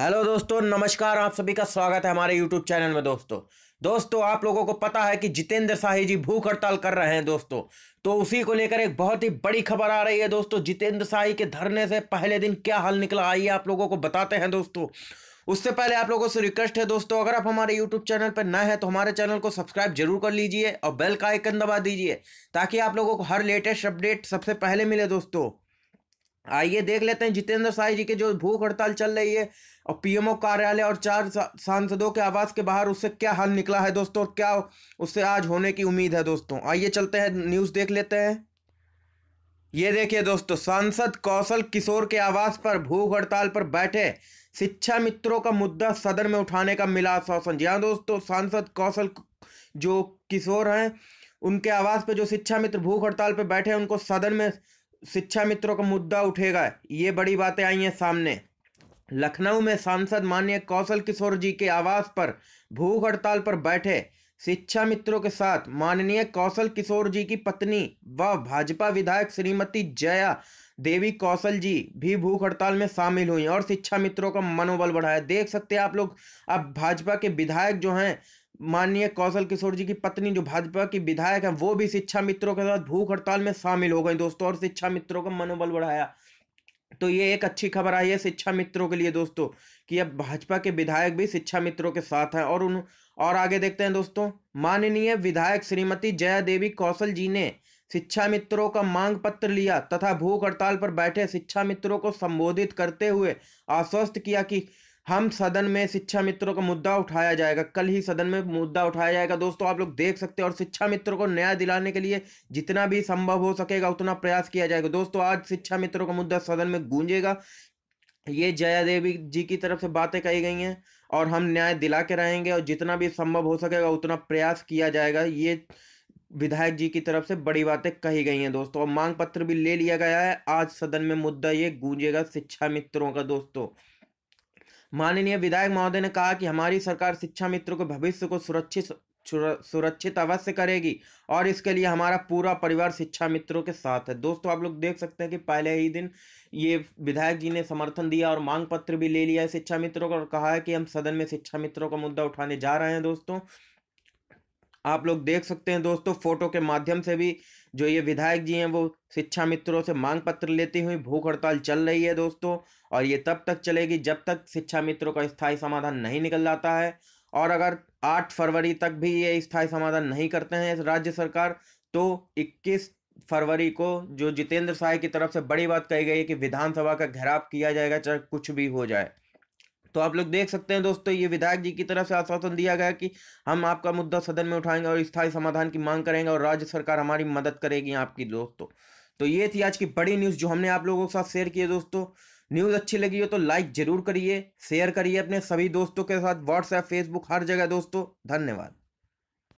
hello दोस्तों नमस्कार आप सभी का स्वागत है हमारे यूट्यूब चैनल में दोस्तों दोस्तों आप लोगों को पता है कि जितेंद्र शाही जी भूख हड़ताल कर रहे हैं दोस्तों तो उसी को लेकर एक बहुत ही बड़ी खबर आ रही है दोस्तों जितेंद्र शाही के धरने से पहले दिन क्या हाल निकला आइए आप लोगों को बताते हैं दोस्तों उससे पहले आप लोगों से रिक्वेस्ट है दोस्तों अगर आप हमारे यूट्यूब चैनल पर नए हैं तो हमारे चैनल को सब्सक्राइब जरूर कर लीजिए और बेल का आइकन दबा दीजिए ताकि आप लोगों को हर लेटेस्ट अपडेट सबसे पहले मिले दोस्तों आइए देख लेते हैं जितेंद्र शाही जी के जो भूख हड़ताल चल रही है और पीएमओ कार्यालय और चार सांसदों के आवास के बाहर उससे क्या हाल निकला है दोस्तों क्या उससे आज होने की उम्मीद है दोस्तों आइए चलते हैं न्यूज़ देख लेते हैं ये देखिए दोस्तों सांसद कौशल किशोर के आवास पर भूख हड़ताल पर बैठे शिक्षा मित्रों का मुद्दा सदन में उठाने का मिला आश्वासन जी हाँ दोस्तों सांसद कौशल जो किशोर हैं उनके आवास पर जो शिक्षा मित्र भूख हड़ताल पर बैठे हैं उनको सदन में शिक्षा मित्रों का मुद्दा उठेगा ये बड़ी बातें आई हैं सामने लखनऊ में सांसद मान्य कौशल किशोर जी के आवास पर भूख हड़ताल पर बैठे शिक्षा मित्रों के साथ माननीय कौशल किशोर जी की पत्नी व भाजपा विधायक श्रीमती जया देवी कौशल जी भी भूख हड़ताल में शामिल हुई और शिक्षा मित्रों का मनोबल बढ़ाया देख सकते हैं आप लोग अब भाजपा के विधायक जो हैं माननीय कौशल किशोर जी की पत्नी जो भाजपा की विधायक है वो भी शिक्षा मित्रों के साथ भूख हड़ताल में शामिल हो गए दोस्तों और शिक्षा मित्रों का मनोबल बढ़ाया तो ये एक अच्छी खबर आई है शिक्षा मित्रों के लिए दोस्तों कि अब भाजपा के विधायक भी शिक्षा मित्रों के साथ हैं और उन और आगे देखते हैं दोस्तों माननीय विधायक श्रीमती जया देवी कौशल जी ने शिक्षा मित्रों का मांग पत्र लिया तथा भूख हड़ताल पर बैठे शिक्षा मित्रों को संबोधित करते हुए आश्वस्त किया कि हम सदन में शिक्षा मित्रों का मुद्दा उठाया जाएगा कल ही सदन में मुद्दा उठाया जाएगा दोस्तों आप लोग देख सकते हैं और शिक्षा मित्रों को न्याय दिलाने के लिए जितना भी संभव हो सकेगा उतना प्रयास किया जाएगा दोस्तों आज शिक्षा मित्रों का मुद्दा सदन में गूंजेगा ये जया देवी जी की तरफ से बातें कही गई हैं और हम न्याय दिला के रहेंगे और जितना भी संभव हो सकेगा उतना प्रयास किया जाएगा ये विधायक जी की तरफ से बड़ी बातें कही गई हैं दोस्तों और मांग पत्र भी ले लिया गया है आज सदन में मुद्दा ये गूंजेगा शिक्षा मित्रों का दोस्तों माननीय विधायक महोदय ने कहा कि हमारी सरकार शिक्षा मित्रों के भविष्य को सुरक्षित सुरक्षित अवश्य करेगी और इसके लिए हमारा पूरा परिवार शिक्षा मित्रों के साथ है दोस्तों आप लोग देख सकते हैं कि पहले ही दिन ये विधायक जी ने समर्थन दिया और मांग पत्र भी ले लिया है शिक्षा मित्रों को और कहा है कि हम सदन में शिक्षा मित्रों का मुद्दा उठाने जा रहे हैं दोस्तों आप लोग देख सकते हैं दोस्तों फोटो के माध्यम से भी जो ये विधायक जी हैं वो शिक्षा मित्रों से मांग पत्र लेती हुई भूख हड़ताल चल रही है दोस्तों और ये तब तक चलेगी जब तक शिक्षा मित्रों का स्थायी समाधान नहीं निकल जाता है और अगर 8 फरवरी तक भी ये स्थायी समाधान नहीं करते हैं राज्य सरकार तो 21 फरवरी को जो जितेंद्र साय की तरफ से बड़ी बात कही गई है कि विधानसभा का घेराव किया जाएगा चाहे कुछ भी हो जाए तो आप लोग देख सकते हैं दोस्तों ये विधायक जी की तरफ से आश्वासन दिया गया कि हम आपका मुद्दा सदन में उठाएंगे और स्थायी समाधान की मांग करेंगे और राज्य सरकार हमारी मदद करेगी आपकी दोस्तों तो ये थी आज की बड़ी न्यूज़ जो हमने आप लोगों के साथ शेयर की है दोस्तों न्यूज़ अच्छी लगी हो तो लाइक जरूर करिए शेयर करिए अपने सभी दोस्तों के साथ व्हाट्सएप फेसबुक हर जगह दोस्तों धन्यवाद